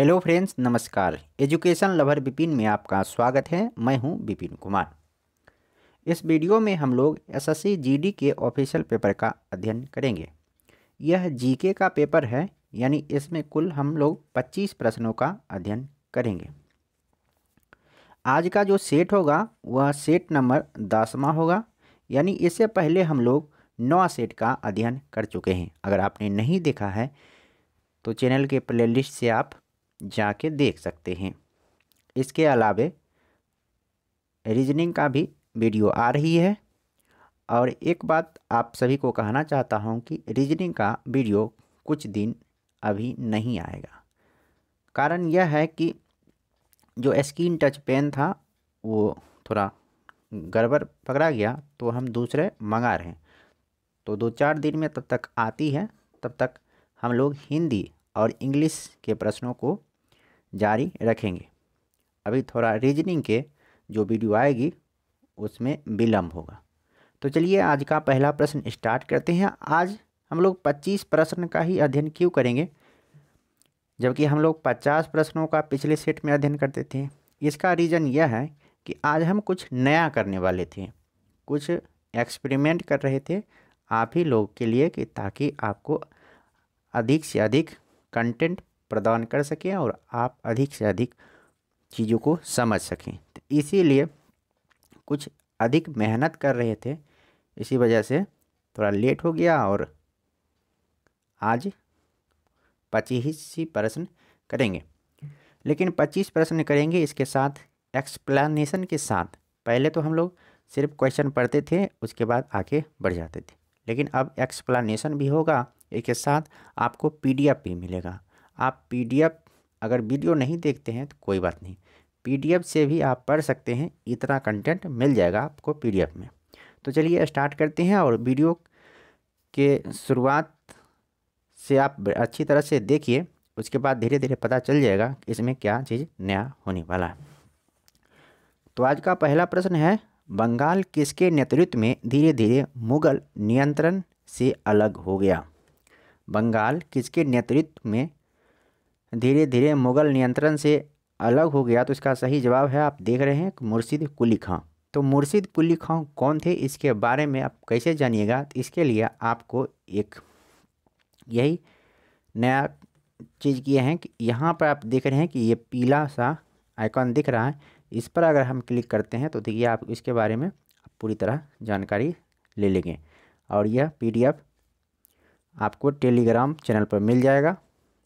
hello friends नमस्कार education lover Vipin में आपका स्वागत है मैं हूं बिपिन कुमार इस वीडियो में हम लोग एसएससी जीडी के ऑफिशियल पेपर का अध्ययन करेंगे यह जीके का पेपर है यानी इसमें कुल हम लोग 25 प्रश्नों का अध्ययन करेंगे आज का जो सेट होगा वह सेट नंबर दसवा होगा यानी इससे पहले हम लोग नौ सेट का अध्ययन कर चुके हैं अगर आपने नहीं देखा है तो चैनल के प्लेलिस्ट से आप जाके देख सकते हैं इसके अलावे रीजनिंग का भी वीडियो आ रही है और एक बात आप सभी को कहना चाहता हूँ कि रीजनिंग का वीडियो कुछ दिन अभी नहीं आएगा कारण यह है कि जो स्क्रीन टच पेन था वो थोड़ा गड़बड़ पकड़ा गया तो हम दूसरे मंगा रहे हैं तो दो चार दिन में तब तक आती है तब तक हम लोग हिंदी और इंग्लिश के प्रश्नों को जारी रखेंगे अभी थोड़ा रीजनिंग के जो वीडियो आएगी उसमें विलम्ब होगा तो चलिए आज का पहला प्रश्न स्टार्ट करते हैं आज हम लोग 25 प्रश्न का ही अध्ययन क्यों करेंगे जबकि हम लोग 50 प्रश्नों का पिछले सेट में अध्ययन करते थे इसका रीज़न यह है कि आज हम कुछ नया करने वाले थे कुछ एक्सपेरिमेंट कर रहे थे आप ही लोग के लिए कि ताकि आपको अधिक से अधिक कंटेंट प्रदान कर सकें और आप अधिक से अधिक चीज़ों को समझ सकें तो इसीलिए कुछ अधिक मेहनत कर रहे थे इसी वजह से थोड़ा लेट हो गया और आज पच्चीस ही प्रश्न करेंगे लेकिन पच्चीस प्रश्न करेंगे इसके साथ एक्सप्लेनेशन के साथ पहले तो हम लोग सिर्फ क्वेश्चन पढ़ते थे उसके बाद आगे बढ़ जाते थे लेकिन अब एक्सप्लेनेशन भी होगा इसके साथ आपको पीडीएफ भी मिलेगा आप पीडीएफ अगर वीडियो नहीं देखते हैं तो कोई बात नहीं पीडीएफ से भी आप पढ़ सकते हैं इतना कंटेंट मिल जाएगा आपको पीडीएफ में तो चलिए स्टार्ट करते हैं और वीडियो के शुरुआत से आप अच्छी तरह से देखिए उसके बाद धीरे धीरे पता चल जाएगा कि इसमें क्या चीज़ नया होने वाला है तो आज का पहला प्रश्न है बंगाल किसके नेतृत्व में धीरे धीरे मुगल नियंत्रण से अलग हो गया बंगाल किसके नेतृत्व में धीरे धीरे मुग़ल नियंत्रण से अलग हो गया तो इसका सही जवाब है आप देख रहे हैं मुर्शिद कुली खां तो मुर्शिद कुली खां कौन थे इसके बारे में आप कैसे जानिएगा तो इसके लिए आपको एक यही नया चीज़ किए हैं कि यहाँ पर आप देख रहे हैं कि ये पीला सा आइकॉन दिख रहा है इस पर अगर हम क्लिक करते हैं तो देखिए आप इसके बारे में पूरी तरह जानकारी ले लेंगे और यह पीडीएफ आपको टेलीग्राम चैनल पर मिल जाएगा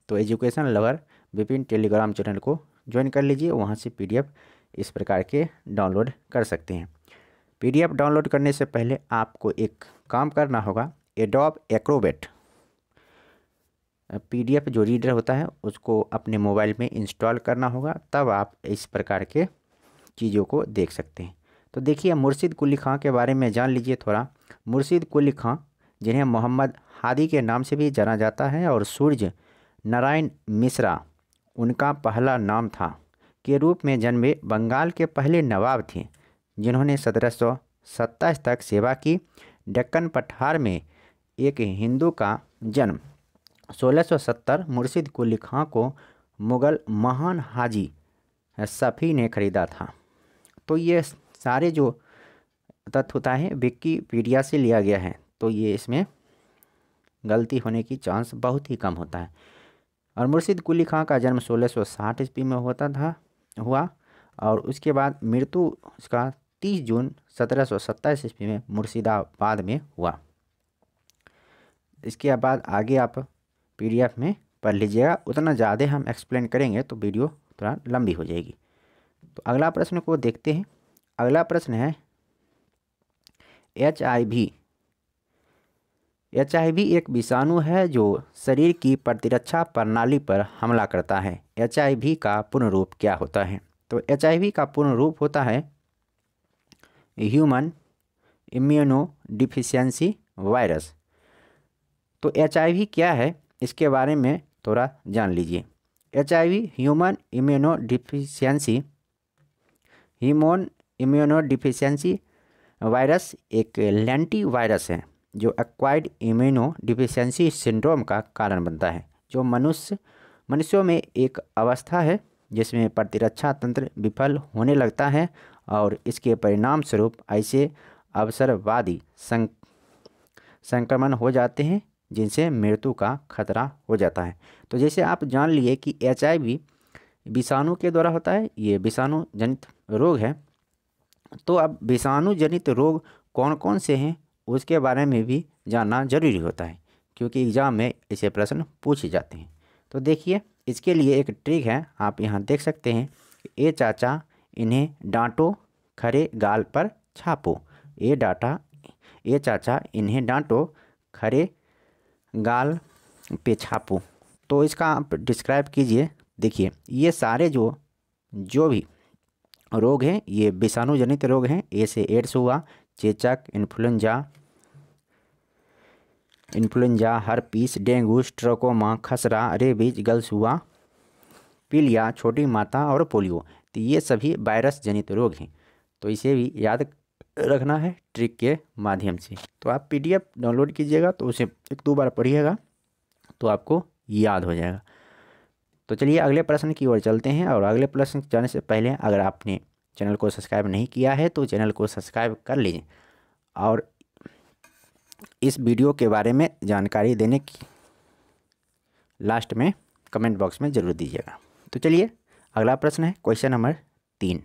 तो education lover Vipin Telegram channel को ज्वाइन कर लीजिए वहाँ से पी इस प्रकार के डाउनलोड कर सकते हैं पी डाउनलोड करने से पहले आपको एक काम करना होगा एडोब एक्रोबेट पीडीएफ जो रीडर होता है उसको अपने मोबाइल में इंस्टॉल करना होगा तब आप इस प्रकार के चीज़ों को देख सकते हैं तो देखिए मुर्शिद कुली खां के बारे में जान लीजिए थोड़ा मुर्शिद कुली खां जिन्हें मोहम्मद हादी के नाम से भी जाना जाता है और सूर्य नारायण मिश्रा उनका पहला नाम था के रूप में जन्मे बंगाल के पहले नवाब थे जिन्होंने सत्रह सत्ताईस तक सेवा की डक्कन पठार में एक हिंदू का जन्म 1670 मुर्शिद कुली खां को मुग़ल महान हाजी सफ़ी ने खरीदा था तो ये सारे जो तथ्य होता है विकीपीडिया से लिया गया है तो ये इसमें गलती होने की चांस बहुत ही कम होता है और मुर्शिद कुली खां का जन्म 1660 ईस्वी में होता था हुआ और उसके बाद मृत्यु उसका 30 जून सत्रह सौ ईस्वी में मुर्शिदाबाद में हुआ इसके बाद आगे आप पीडीएफ में पढ़ लीजिएगा उतना ज़्यादा हम एक्सप्लेन करेंगे तो वीडियो थोड़ा लंबी हो जाएगी तो अगला प्रश्न को देखते हैं अगला प्रश्न है एच आई वी एच एक विषाणु है जो शरीर की प्रतिरक्षा प्रणाली पर हमला करता है एच का पूर्ण रूप क्या होता है तो एच का पूर्ण रूप होता है ह्यूमन इम्यूनो डिफिशियंसी वायरस तो एच क्या है इसके बारे में थोड़ा जान लीजिए H human immunodeficiency human immunodeficiency virus एक लेंटी वायरस है जो एक्वाइड इम्यूनो डिफिशेंसी सिंड्रोम का कारण बनता है जो मनुष्य मनुष्यों में एक अवस्था है जिसमें प्रतिरक्षा तंत्र विफल होने लगता है और इसके परिणाम स्वरूप ऐसे अवसरवादी संक्रमण हो जाते हैं जिनसे मृत्यु का खतरा हो जाता है तो जैसे आप जान लिए कि एच विषाणु के द्वारा होता है ये विषाणु जनित रोग है तो अब विषाणु जनित रोग कौन कौन से हैं उसके बारे में भी जानना जरूरी होता है क्योंकि एग्ज़ाम में ऐसे प्रश्न पूछे जाते हैं तो देखिए इसके लिए एक ट्रिक है आप यहाँ देख सकते हैं ए चाचा इन्हें डांटो खरे गाल पर छापो ए डाटा ए चाचा इन्हें डांटो खरे गाल पे छापो तो इसका आप डिस्क्राइब कीजिए देखिए ये सारे जो जो भी रोग हैं ये विषाणु जनित रोग हैं ए से एड्स हुआ चेचक इन्फ्लुंजा इन्फ्लुंजा हरपीस डेंगू स्ट्रोकोमा खसरा रेबीज गलसुआ पीलिया छोटी माता और पोलियो तो ये सभी वायरस जनित रोग हैं तो इसे भी याद रखना है ट्रिक के माध्यम से तो आप पीडीएफ डाउनलोड कीजिएगा तो उसे एक दो बार पढ़िएगा तो आपको याद हो जाएगा तो चलिए अगले प्रश्न की ओर चलते हैं और अगले प्रश्न जाने से पहले अगर आपने चैनल को सब्सक्राइब नहीं किया है तो चैनल को सब्सक्राइब कर लीजिए और इस वीडियो के बारे में जानकारी देने की लास्ट में कमेंट बॉक्स में ज़रूर दीजिएगा तो चलिए अगला प्रश्न है क्वेश्चन नंबर तीन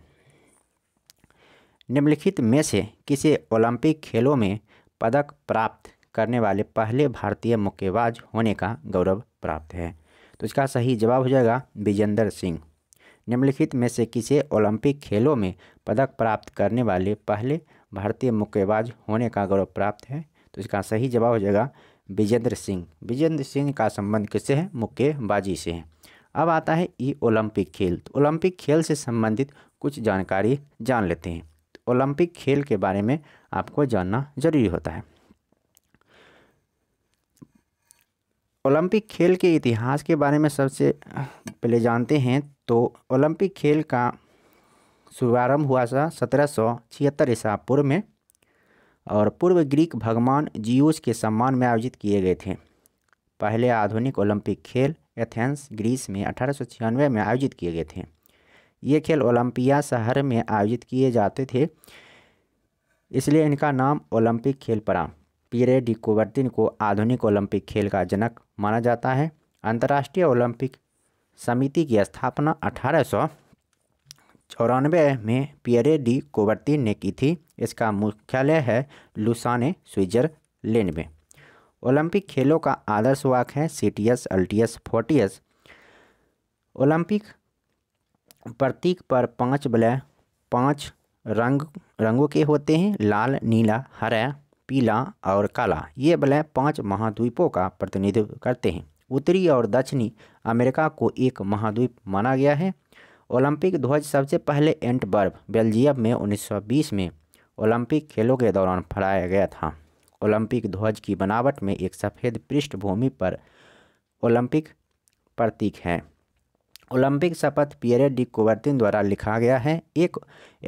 निम्नलिखित में से किसी ओलंपिक खेलों में पदक प्राप्त करने वाले पहले भारतीय मुक्केबाज होने का गौरव प्राप्त है तो इसका सही जवाब हो जाएगा विजेंद्र सिंह निम्नलिखित में से किसे ओलंपिक खेलों में पदक प्राप्त करने वाले पहले भारतीय मुक्केबाज होने का गौरव प्राप्त है तो इसका सही जवाब हो जाएगा विजेंद्र सिंह विजेंद्र सिंह का संबंध किससे है मुक्केबाजी से है अब आता है ई ओलंपिक खेल तो ओलंपिक खेल से संबंधित कुछ जानकारी जान लेते हैं तो ओलंपिक खेल के बारे में आपको जानना जरूरी होता है ओलंपिक खेल के इतिहास के बारे में सबसे पहले जानते हैं तो ओलंपिक खेल का शुभारंभ हुआ था सत्रह सौ छिहत्तर ईसा पूर्व में और पूर्व ग्रीक भगवान जियोस के सम्मान में आयोजित किए गए थे पहले आधुनिक ओलंपिक खेल एथेंस ग्रीस में अठारह में आयोजित किए गए थे ये खेल ओलंपिया शहर में आयोजित किए जाते थे इसलिए इनका नाम ओलंपिक खेल पड़ा पीरे डिकोवर्तिन को आधुनिक ओलंपिक खेल का जनक माना जाता है अंतर्राष्ट्रीय ओलंपिक समिति की स्थापना अठारह सौ चौरानवे में पियरे डी कोवर्ती ने की थी इसका मुख्यालय है लुसाने स्विट्जरलैंड में ओलंपिक खेलों का आदर्श वाक है C T S T S forty S Olympic प्रतीक पर पांच ब्लै पांच रंग रंगों के होते हैं लाल नीला हरा पीला और काला ये वलय पांच महाद्वीपों का प्रतिनिधित्व करते हैं उत्तरी और दक्षिणी अमेरिका को एक महाद्वीप माना गया है ओलंपिक ध्वज सबसे पहले एंटबर्ग बेल्जियम में 1920 में ओलंपिक खेलों के दौरान फहराया गया था ओलंपिक ध्वज की बनावट में एक सफ़ेद पृष्ठभूमि पर ओलंपिक प्रतीक है ओलंपिक शपथ पियरे डी कुवर्तिन द्वारा लिखा गया है एक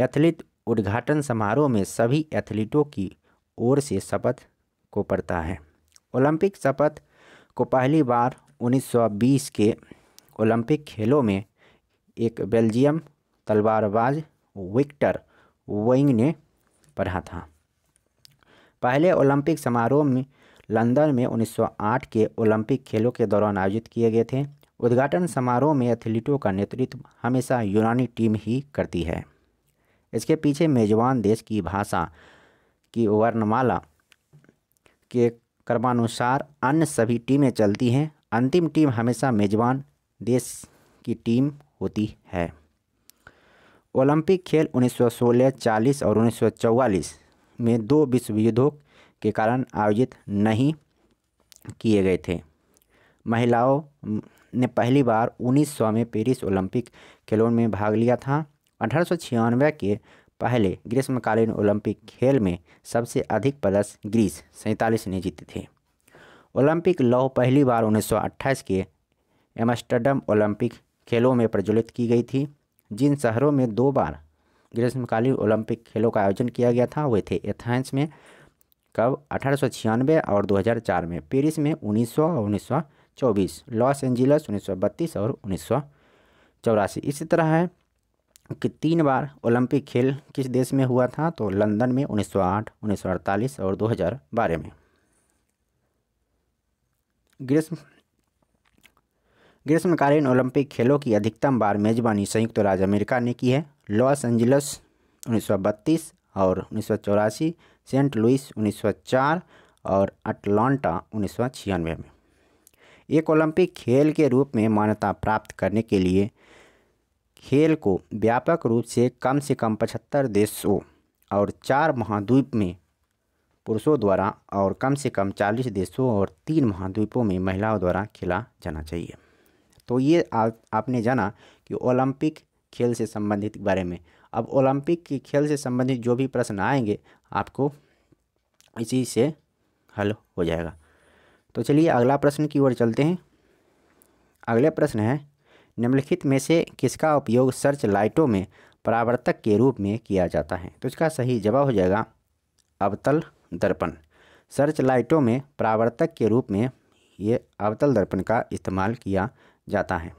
एथलीट उद्घाटन समारोह में सभी एथलीटों की ओर से शपथ को पढ़ता है ओलंपिक शपथ को पहली बार 1920 के ओलंपिक खेलों में एक बेल्जियम तलवारबाज विक्टर वोइंग ने पढ़ा था पहले ओलंपिक समारोह में लंदन में 1908 के ओलंपिक खेलों के दौरान आयोजित किए गए थे उद्घाटन समारोह में एथलीटों का नेतृत्व हमेशा यूनानी टीम ही करती है इसके पीछे मेजबान देश की भाषा की वर्णमाला के क्रमानुसार अन्य सभी टीमें चलती हैं अंतिम टीम हमेशा मेज़बान देश की टीम होती है ओलंपिक खेल 1916, 40 और 1944 में दो विश्व युद्धों के कारण आयोजित नहीं किए गए थे महिलाओं ने पहली बार 1900 में पेरिस ओलंपिक खेलों में भाग लिया था अठारह के पहले ग्रीष्मकालीन ओलंपिक खेल में सबसे अधिक पदक ग्रीस सैंतालीस ने जीते थे ओलंपिक लौ पहली बार 1928 के एम्स्टर्डम ओलंपिक खेलों में प्रज्वलित की गई थी जिन शहरों में दो बार ग्रीष्मकालीन ओलंपिक खेलों का आयोजन किया गया था वे थे एथेंस में कब अठारह और 2004 में पेरिस में 1900 और 1924 लॉस एंजलिस 1932 और उन्नीस इसी तरह है कि तीन बार ओलंपिक खेल किस देश में हुआ था तो लंदन में 1908, 1948 और 2012 में ग्रीष्म ग्रीष्मकालीन ओलंपिक खेलों की अधिकतम बार मेजबानी संयुक्त तो राज्य अमेरिका ने की है लॉस एंजलस 1932 और उन्नीस सेंट लुइस 1904 और अटलांटा उन्नीस में एक ओलंपिक खेल के रूप में मान्यता प्राप्त करने के लिए खेल को व्यापक रूप से कम से कम पचहत्तर देशों और चार महाद्वीप में पुरुषों द्वारा और कम से कम चालीस देशों और तीन महाद्वीपों में महिलाओं द्वारा खेला जाना चाहिए तो ये आ, आपने जाना कि ओलंपिक खेल से संबंधित बारे में अब ओलंपिक के खेल से संबंधित जो भी प्रश्न आएंगे आपको इसी से हल हो जाएगा तो चलिए अगला प्रश्न की ओर चलते हैं अगला प्रश्न है निम्नलिखित में से किसका उपयोग सर्च लाइटों में परावर्तक के रूप में किया जाता है तो इसका सही जवाब हो जाएगा अवतल दर्पण सर्च लाइटों में परावर्तक के रूप में ये अवतल दर्पण का इस्तेमाल किया जाता है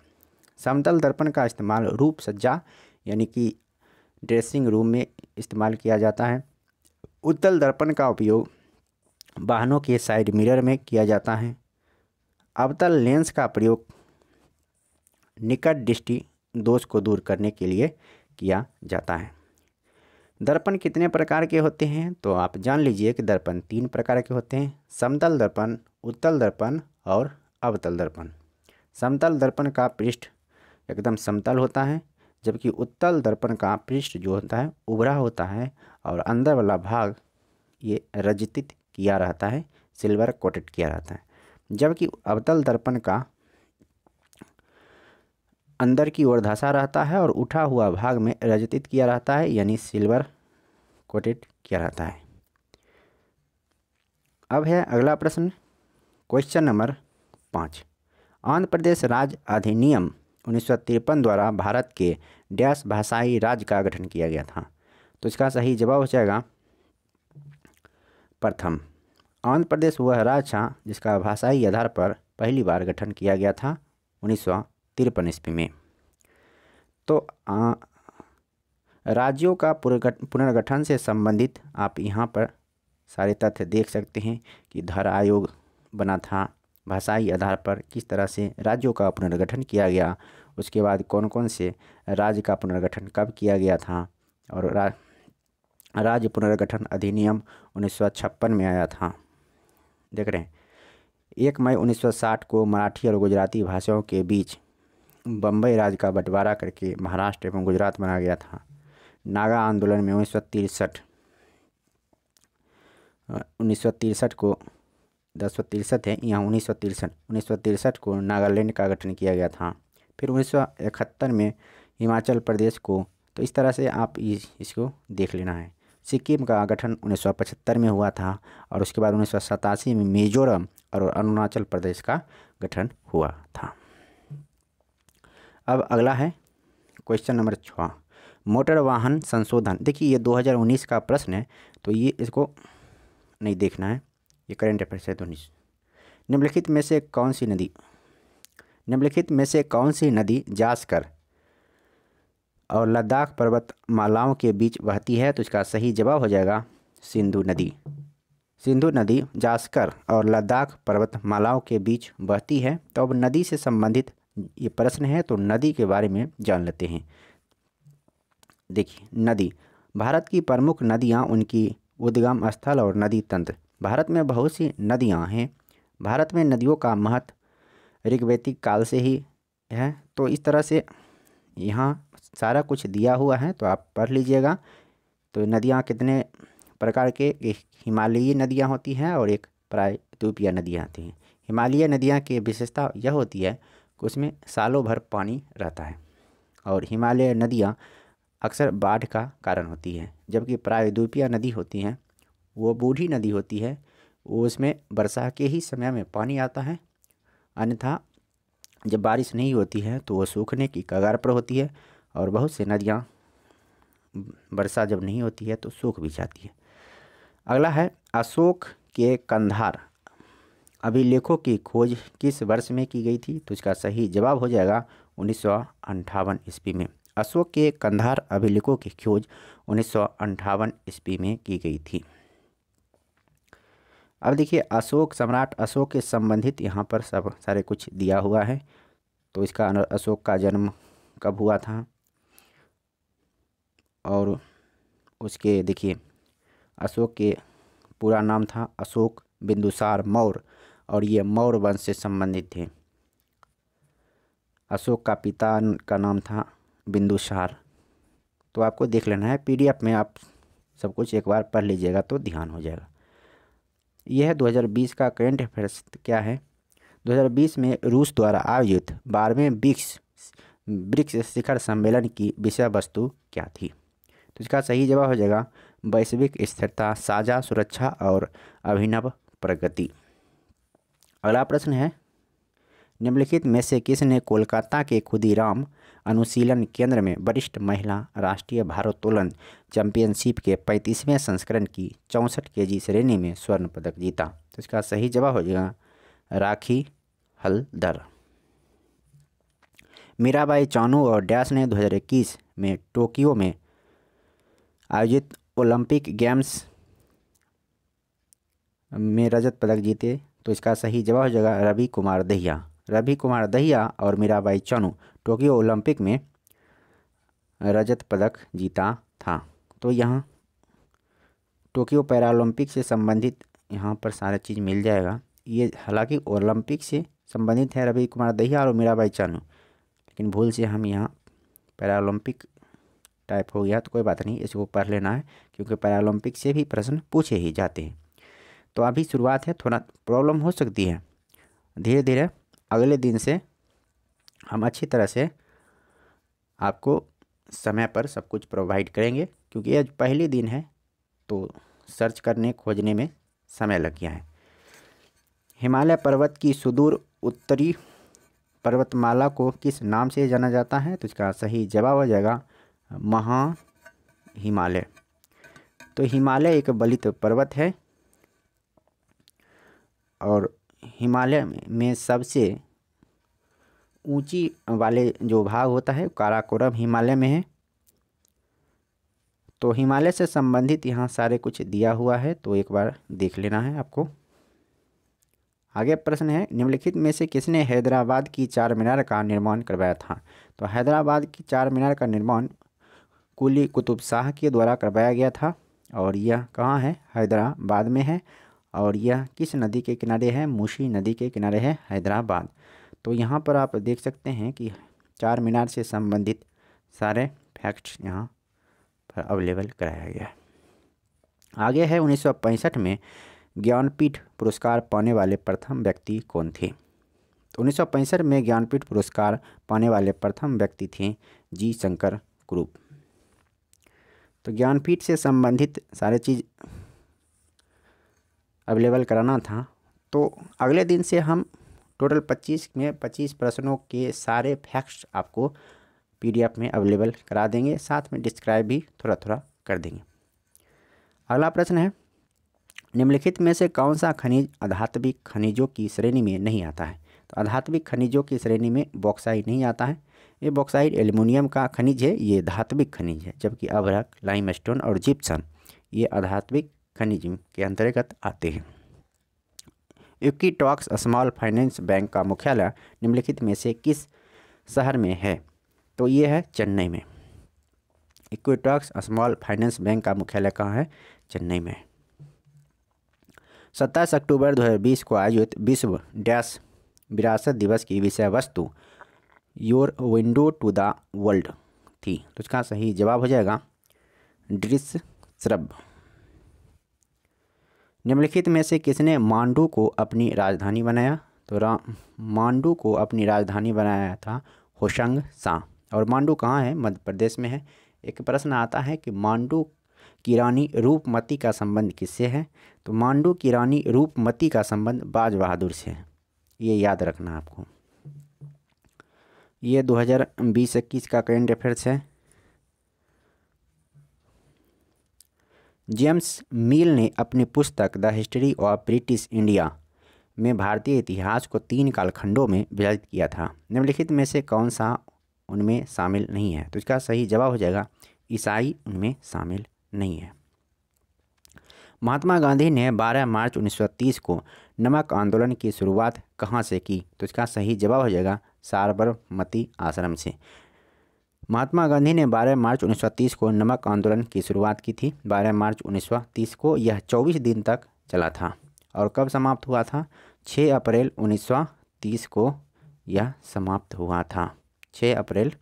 समतल दर्पण का इस्तेमाल रूप सज्जा यानी कि ड्रेसिंग रूम में इस्तेमाल किया जाता है उत्तल दर्पण का उपयोग वाहनों के साइड मिरर में किया जाता है अवतल लेंस का प्रयोग निकट दृष्टि दोष को दूर करने के लिए किया जाता है दर्पण कितने प्रकार के होते हैं तो आप जान लीजिए कि दर्पण तीन प्रकार के होते हैं समतल दर्पण उत्तल दर्पण और अवतल दर्पण समतल दर्पण का पृष्ठ एकदम समतल होता है जबकि उत्तल दर्पण का पृष्ठ जो होता है उभरा होता है और अंदर वाला भाग ये रजतित किया रहता है सिल्वर कोटेड किया रहता है जबकि अवतल दर्पण का अंदर की ओर धसा रहता है और उठा हुआ भाग में रजतित किया रहता है यानी सिल्वर कोटेड किया रहता है अब है अगला प्रश्न क्वेश्चन नंबर पाँच आंध्र प्रदेश राज्य अधिनियम उन्नीस द्वारा भारत के डैश भाषाई राज्य का गठन किया गया था तो इसका सही जवाब हो जाएगा प्रथम आंध्र प्रदेश वह राज्य था जिसका भाषाई आधार पर पहली बार गठन किया गया था उन्नीस तिरपन ईस्वी में तो आ, राज्यों का पुनर्गठन से संबंधित आप यहाँ पर सारे तथ्य देख सकते हैं कि धारा आयोग बना था भाषाई आधार पर किस तरह से राज्यों का पुनर्गठन किया गया उसके बाद कौन कौन से राज्य का पुनर्गठन कब किया गया था और रा, राज्य पुनर्गठन अधिनियम उन्नीस में आया था देख रहे हैं एक मई 1960 को मराठी और गुजराती भाषाओं के बीच बम्बई राज्य का बंटवारा करके महाराष्ट्र एवं गुजरात बना गया था नागा आंदोलन में उन्नीस सौ तिरसठ उन्नीस सौ तिरसठ को दस सौ तिरसठ है यहाँ उन्नीस सौ तिरसठ उन्नीस सौ तिरसठ को नागालैंड का गठन किया गया था फिर उन्नीस सौ इकहत्तर में हिमाचल प्रदेश को तो इस तरह से आप इस, इसको देख लेना है सिक्किम का गठन उन्नीस सौ पचहत्तर में हुआ था और उसके बाद उन्नीस सौ सतासी में मिजोरम और अरुणाचल प्रदेश का गठन हुआ था अब अगला है क्वेश्चन नंबर छः मोटर वाहन संशोधन देखिए ये 2019 का प्रश्न है तो ये इसको नहीं देखना है ये करंट अफेयर्स है उन्नीस तो निम्नलिखित में से कौन सी नदी निम्नलिखित में से कौन सी नदी जासकर और लद्दाख पर्वत मालाओं के बीच बहती है तो इसका सही जवाब हो जाएगा सिंधु नदी सिंधु नदी जासकर और लद्दाख पर्वत मालाओं के बीच बहती है तो अब नदी से संबंधित ये प्रश्न है तो नदी के बारे में जान लेते हैं देखिए नदी भारत की प्रमुख नदियाँ उनकी उद्गम स्थल और नदी तंत्र भारत में बहुत सी नदियाँ हैं भारत में नदियों का महत्व ऋग्वैदिक काल से ही है तो इस तरह से यहाँ सारा कुछ दिया हुआ है तो आप पढ़ लीजिएगा तो नदियाँ कितने प्रकार के हिमालयी नदियाँ होती हैं और एक प्रायद्वीपीय नदियाँ होती हैं हिमालय नदियाँ की विशेषता यह होती है उसमें सालों भर पानी रहता है और हिमालय नदियाँ अक्सर बाढ़ का कारण होती हैं जबकि प्रायद्वीपीय नदी होती हैं वो बूढ़ी नदी होती है वो उसमें वर्षा के ही समय में पानी आता है अन्यथा जब बारिश नहीं होती है तो वो सूखने की कगार पर होती है और बहुत से नदियाँ वर्षा जब नहीं होती है तो सूख भी जाती है अगला है अशोक के कंधार अभिलेखों की खोज किस वर्ष में की गई थी तो इसका सही जवाब हो जाएगा उन्नीस ईस्वी में अशोक के कंधार अभिलेखों की खोज उन्नीस ईस्वी में की गई थी अब देखिए अशोक सम्राट अशोक के संबंधित यहाँ पर सब सारे कुछ दिया हुआ है तो इसका अशोक का जन्म कब हुआ था और उसके देखिए अशोक के पूरा नाम था अशोक बिंदुसार मौर्य और ये मौर्य वंश से संबंधित थे अशोक का पिता का नाम था बिंदुसार तो आपको देख लेना है पीडीएफ में आप सब कुछ एक बार पढ़ लीजिएगा तो ध्यान हो जाएगा यह हज़ार 2020 का करेंट अफेयर्स क्या है 2020 में रूस द्वारा आयोजित बारहवें ब्रिक्स ब्रिक्स शिखर सम्मेलन की विषय वस्तु क्या थी तो इसका सही जवाब हो जाएगा वैश्विक स्थिरता साझा सुरक्षा और अभिनव प्रगति अगला प्रश्न है निम्नलिखित में से किसने कोलकाता के खुदीराम अनुशीलन केंद्र में वरिष्ठ महिला राष्ट्रीय भारोत्तोलन चैंपियनशिप के पैंतीसवें संस्करण की चौंसठ के जी श्रेणी में स्वर्ण पदक जीता तो इसका सही जवाब हो जाएगा राखी हलदर मीराबाई चानू और डैश ने 2021 में टोक्यो में आयोजित ओलंपिक गेम्स में रजत पदक जीते तो इसका सही जवाब हो जाएगा रवि कुमार दहिया रवि कुमार दहिया और मीराबाई चानू टोक्यो ओलंपिक में रजत पदक जीता था तो यहाँ टोक्यो पैरालंपिक से संबंधित यहाँ पर सारा चीज़ मिल जाएगा ये हालांकि ओलंपिक से संबंधित है रवि कुमार दहिया और मीराबाई चानू लेकिन भूल से हम यहाँ पैरालंपिक टाइप हो गया तो कोई बात नहीं इसको पढ़ लेना है क्योंकि पैरालंपिक से भी प्रश्न पूछे ही जाते हैं तो अभी शुरुआत है थोड़ा प्रॉब्लम हो सकती है धीरे धीरे अगले दिन से हम अच्छी तरह से आपको समय पर सब कुछ प्रोवाइड करेंगे क्योंकि आज पहले दिन है तो सर्च करने खोजने में समय लग गया है हिमालय पर्वत की सुदूर उत्तरी पर्वतमाला को किस नाम से जाना जाता है तो इसका सही जवाब हो जाएगा महा हिमालय तो हिमालय एक बलित पर्वत है और हिमालय में सबसे ऊंची वाले जो भाग होता है काराकोरम हिमालय में है तो हिमालय से संबंधित यहाँ सारे कुछ दिया हुआ है तो एक बार देख लेना है आपको आगे प्रश्न है निम्नलिखित में से किसने हैदराबाद की चार मीनार का निर्माण करवाया था तो हैदराबाद की चार मीनार का निर्माण कुली कुतुब शाह के द्वारा करवाया गया था और यह कहाँ है हैदराबाद में है और यह किस नदी के किनारे है मुशी नदी के किनारे है हैदराबाद तो यहाँ पर आप देख सकते हैं कि चार मीनार से संबंधित सारे फैक्ट्स यहाँ पर अवेलेबल कराया गया है आगे है 1965 में ज्ञानपीठ पुरस्कार पाने वाले प्रथम व्यक्ति कौन थे तो उन्नीस में ज्ञानपीठ पुरस्कार पाने वाले प्रथम व्यक्ति थे जी शंकर ग्रुप तो ज्ञानपीठ से संबंधित सारे चीज़ अवेलेबल कराना था तो अगले दिन से हम टोटल 25 में 25 प्रश्नों के सारे फैक्ट्स आपको पीडीएफ में अवेलेबल करा देंगे साथ में डिस्क्राइब भी थोड़ा थोड़ा कर देंगे अगला प्रश्न है निम्नलिखित में से कौन सा खनिज अधात्विक खनिजों की श्रेणी में नहीं आता है तो अधात्विक खनिजों की श्रेणी में बॉक्साइड नहीं आता है ये बॉक्साइड एल्यूमिनियम का खनिज है ये धात्विक खनिज है जबकि अभरक लाइम और जिप्सन ये अधात्विक खनिज के अंतर्गत आते हैं इक्कीटॉक्स स्मॉल फाइनेंस बैंक का मुख्यालय निम्नलिखित में से किस शहर में है तो ये है चेन्नई में इक्विटॉक्स स्मॉल फाइनेंस बैंक का मुख्यालय कहाँ है चेन्नई में सत्ताईस अक्टूबर 2020 को आयोजित विश्व डैश विरासत दिवस की विषय वस्तु your window to the world थी तो इसका सही जवाब हो जाएगा दृश्य श्रब निम्नलिखित में से किसने मांडू को अपनी राजधानी बनाया तो रा मांडू को अपनी राजधानी बनाया था होशंग सा और मांडू कहाँ है मध्य प्रदेश में है एक प्रश्न आता है कि मांडू की रानी रूपमती का संबंध किससे है तो मांडू की रानी रूपमती का संबंध बाज बहादुर से है ये याद रखना आपको ये बीस इक्कीस का करेंट अफेयर्स है जेम्स मिल ने अपनी पुस्तक the history of British India में भारतीय इतिहास को तीन कालखंडों में विभाजित किया था निम्नलिखित में से कौन सा उनमें शामिल नहीं है तो इसका सही जवाब हो जाएगा ईसाई उनमें शामिल नहीं है महात्मा गांधी ने 12 मार्च 1930 को नमक आंदोलन की शुरुआत कहाँ से की तो इसका सही जवाब हो जाएगा साबरमती आश्रम से महात्मा गांधी ने 12 मार्च 1930 को नमक आंदोलन की शुरुआत की थी 12 मार्च 1930 को यह 24 दिन तक चला था और कब समाप्त हुआ था 6 अप्रैल 1930 को यह समाप्त हुआ था 6 अप्रैल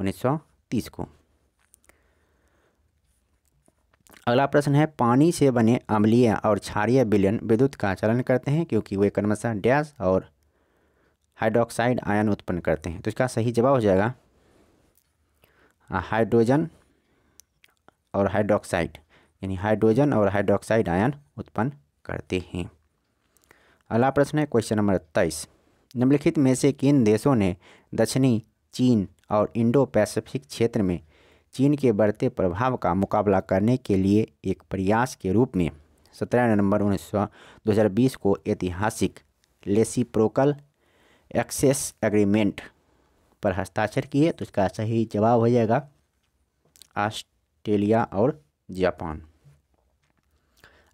1930 को अगला प्रश्न है पानी से बने अम्लीय और क्षारीय बिलियन विद्युत का चलन करते हैं क्योंकि वे कर्मशा डैस और हाइड्रोक्साइड आयन उत्पन्न करते हैं तो इसका सही जवाब हो जाएगा हाइड्रोजन और हाइड्रोक्साइड यानी हाइड्रोजन और हाइड्रोक्साइड आयन उत्पन्न करते हैं अगला प्रश्न है क्वेश्चन नंबर तेईस निम्नलिखित में से किन देशों ने दक्षिणी चीन और इंडो पैसिफिक क्षेत्र में चीन के बढ़ते प्रभाव का मुकाबला करने के लिए एक प्रयास के रूप में सत्रह नवंबर उन्नीस सौ दो को ऐतिहासिक लेसी प्रोकल एक्सेस एग्रीमेंट पर हस्ताक्षर किए तो इसका सही जवाब हो जाएगा ऑस्ट्रेलिया और जापान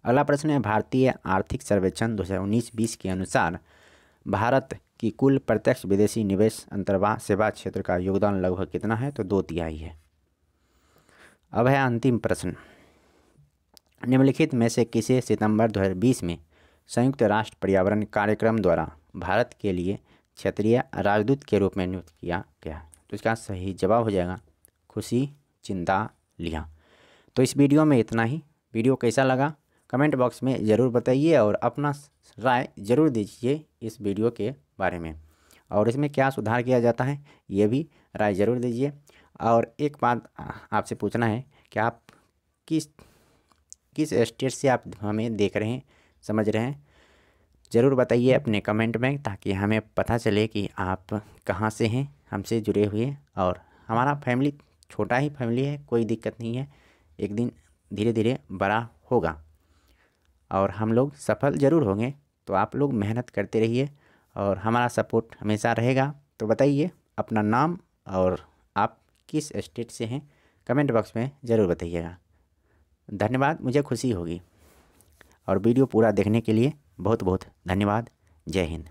अगला प्रश्न है भारतीय आर्थिक सर्वेक्षण 2019-20 के अनुसार भारत की कुल प्रत्यक्ष विदेशी निवेश अंतर्वाह सेवा क्षेत्र का योगदान लगभग कितना है तो दो तिहाई है अब है अंतिम प्रश्न निम्नलिखित में से किसे सितंबर 2020 में संयुक्त राष्ट्र पर्यावरण कार्यक्रम द्वारा भारत के लिए क्षेत्रीय राजदूत के रूप में नियुक्त किया गया तो इसका सही जवाब हो जाएगा खुशी चिंता लिया तो इस वीडियो में इतना ही वीडियो कैसा लगा कमेंट बॉक्स में ज़रूर बताइए और अपना राय ज़रूर दीजिए इस वीडियो के बारे में और इसमें क्या सुधार किया जाता है ये भी राय ज़रूर दीजिए और एक बात आपसे पूछना है कि आप किस किस स्टेट से आप हमें देख रहे हैं समझ रहे हैं ज़रूर बताइए अपने कमेंट में ताकि हमें पता चले कि आप कहाँ से हैं हमसे जुड़े हुए और हमारा फैमिली छोटा ही फैमिली है कोई दिक्कत नहीं है एक दिन धीरे धीरे बड़ा होगा और हम लोग सफल ज़रूर होंगे तो आप लोग मेहनत करते रहिए और हमारा सपोर्ट हमेशा रहेगा तो बताइए अपना नाम और आप किस स्टेट से हैं कमेंट बॉक्स में ज़रूर बताइएगा धन्यवाद मुझे खुशी होगी और वीडियो पूरा देखने के लिए बहुत बहुत धन्यवाद जय हिंद